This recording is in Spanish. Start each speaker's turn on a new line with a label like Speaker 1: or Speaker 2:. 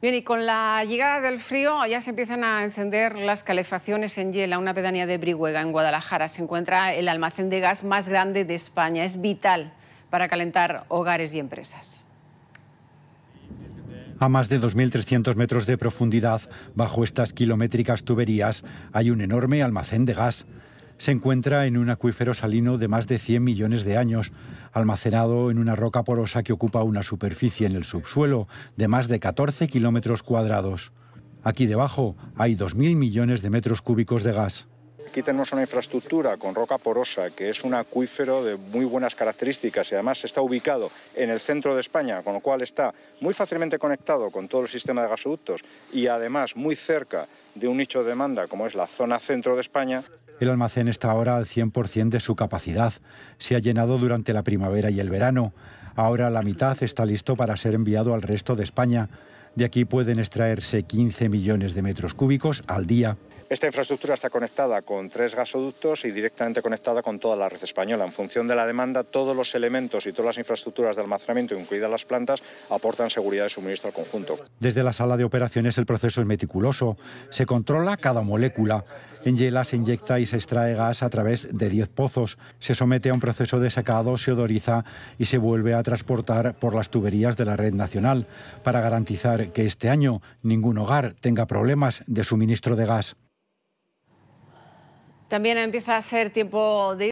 Speaker 1: Bien, y con la llegada del frío ya se empiezan a encender las calefacciones en hiela, una pedanía de Brihuega, en Guadalajara. Se encuentra el almacén de gas más grande de España. Es vital para calentar hogares y empresas.
Speaker 2: A más de 2.300 metros de profundidad, bajo estas kilométricas tuberías, hay un enorme almacén de gas se encuentra en un acuífero salino de más de 100 millones de años, almacenado en una roca porosa que ocupa una superficie en el subsuelo de más de 14 kilómetros cuadrados. Aquí debajo hay 2.000 millones de metros cúbicos de gas.
Speaker 3: Aquí tenemos una infraestructura con roca porosa, que es un acuífero de muy buenas características y además está ubicado en el centro de España, con lo cual está muy fácilmente conectado con todo el sistema de gasoductos y además muy cerca de un nicho de demanda como es la zona centro de España.
Speaker 2: El almacén está ahora al 100% de su capacidad. Se ha llenado durante la primavera y el verano. Ahora la mitad está listo para ser enviado al resto de España. De aquí pueden extraerse 15 millones de metros cúbicos al día.
Speaker 3: Esta infraestructura está conectada con tres gasoductos y directamente conectada con toda la red española. En función de la demanda, todos los elementos y todas las infraestructuras de almacenamiento, incluidas las plantas, aportan seguridad de suministro al conjunto.
Speaker 2: Desde la sala de operaciones el proceso es meticuloso. Se controla cada molécula. En Yela se inyecta y se extrae gas a través de 10 pozos. Se somete a un proceso de secado, se odoriza y se vuelve a transportar por las tuberías de la red nacional para garantizar que este año ningún hogar tenga problemas de suministro de gas.
Speaker 1: También empieza a ser tiempo de